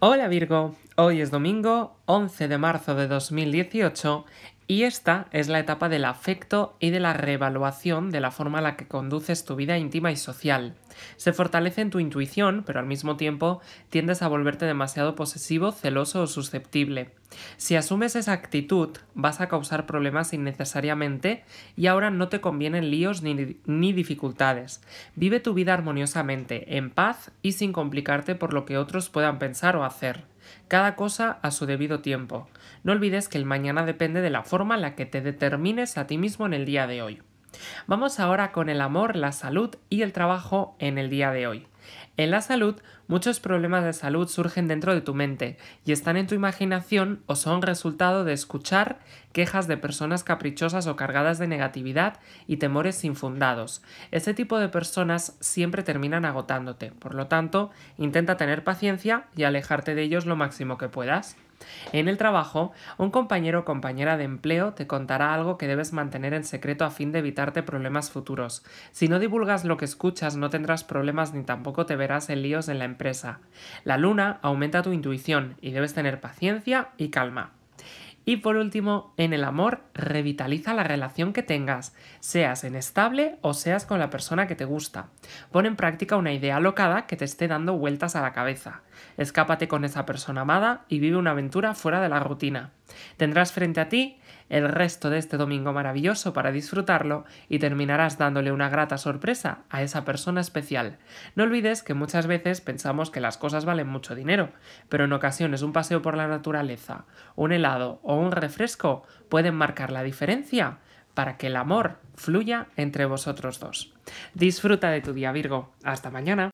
Hola Virgo, hoy es domingo 11 de marzo de 2018 y esta es la etapa del afecto y de la reevaluación de la forma en la que conduces tu vida íntima y social. Se fortalece en tu intuición, pero al mismo tiempo tiendes a volverte demasiado posesivo, celoso o susceptible. Si asumes esa actitud, vas a causar problemas innecesariamente y ahora no te convienen líos ni, ni, dificultades. Vive tu vida armoniosamente, en paz y sin complicarte por lo que otros puedan pensar o hacer cada cosa a su debido tiempo. No olvides que el mañana depende de la forma en la que te determines a ti mismo en el día de hoy. Vamos ahora con el amor, la salud y el trabajo en el día de hoy. En la salud, muchos problemas de salud surgen dentro de tu mente y están en tu imaginación o son resultado de escuchar quejas de personas caprichosas o cargadas de negatividad y temores infundados. Ese tipo de personas siempre terminan agotándote, por lo tanto, intenta tener paciencia y alejarte de ellos lo máximo que puedas. En el trabajo, un compañero o compañera de empleo te contará algo que debes mantener en secreto a fin de evitarte problemas futuros. Si no divulgas lo que escuchas, no tendrás problemas ni tampoco te verás en líos en la empresa. La luna aumenta tu intuición y debes tener paciencia y calma. Y por último, en el amor, revitaliza la relación que tengas, seas en estable o seas con la persona que te gusta. Pon en práctica una idea locada que te esté dando vueltas a la cabeza. Escápate con esa persona amada y vive una aventura fuera de la rutina. Tendrás frente a ti el resto de este domingo maravilloso para disfrutarlo y terminarás dándole una grata sorpresa a esa persona especial. No olvides que muchas veces pensamos que las cosas valen mucho dinero, pero en ocasiones un paseo por la naturaleza, un helado o un refresco pueden marcar la diferencia para que el amor fluya entre vosotros dos. Disfruta de tu día Virgo. Hasta mañana.